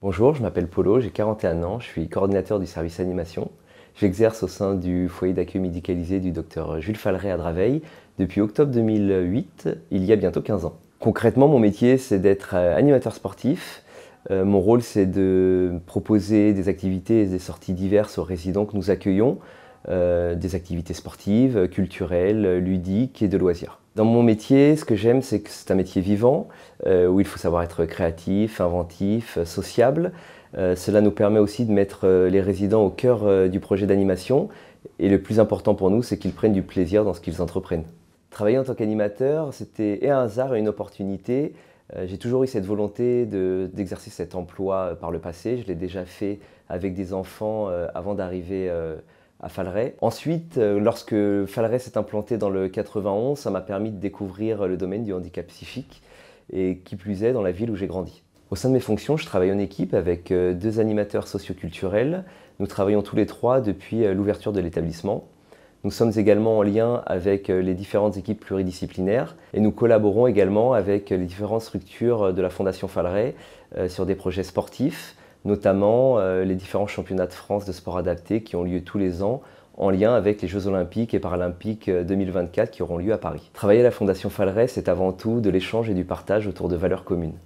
Bonjour, je m'appelle Polo, j'ai 41 ans, je suis coordinateur du service animation. J'exerce au sein du foyer d'accueil médicalisé du docteur Jules Faleret à Draveil depuis octobre 2008, il y a bientôt 15 ans. Concrètement, mon métier, c'est d'être euh, animateur sportif. Euh, mon rôle, c'est de proposer des activités et des sorties diverses aux résidents que nous accueillons, euh, des activités sportives, culturelles, ludiques et de loisirs. Dans mon métier, ce que j'aime, c'est que c'est un métier vivant, euh, où il faut savoir être créatif, inventif, euh, sociable. Euh, cela nous permet aussi de mettre les résidents au cœur du projet d'animation. Et le plus important pour nous, c'est qu'ils prennent du plaisir dans ce qu'ils entreprennent. Travailler en tant qu'animateur, c'était un hasard et une opportunité. J'ai toujours eu cette volonté d'exercer cet emploi par le passé. Je l'ai déjà fait avec des enfants avant d'arriver à Ensuite, euh, lorsque Falray s'est implanté dans le 91, ça m'a permis de découvrir le domaine du handicap psychique et qui plus est dans la ville où j'ai grandi. Au sein de mes fonctions, je travaille en équipe avec euh, deux animateurs socio-culturels. Nous travaillons tous les trois depuis euh, l'ouverture de l'établissement. Nous sommes également en lien avec les différentes équipes pluridisciplinaires et nous collaborons également avec les différentes structures de la Fondation Falray sur des projets sportifs, notamment euh, les différents championnats de France de sport adapté qui ont lieu tous les ans en lien avec les Jeux Olympiques et Paralympiques 2024 euh, qui auront lieu à Paris. Travailler à la Fondation Falret, c'est avant tout de l'échange et du partage autour de valeurs communes.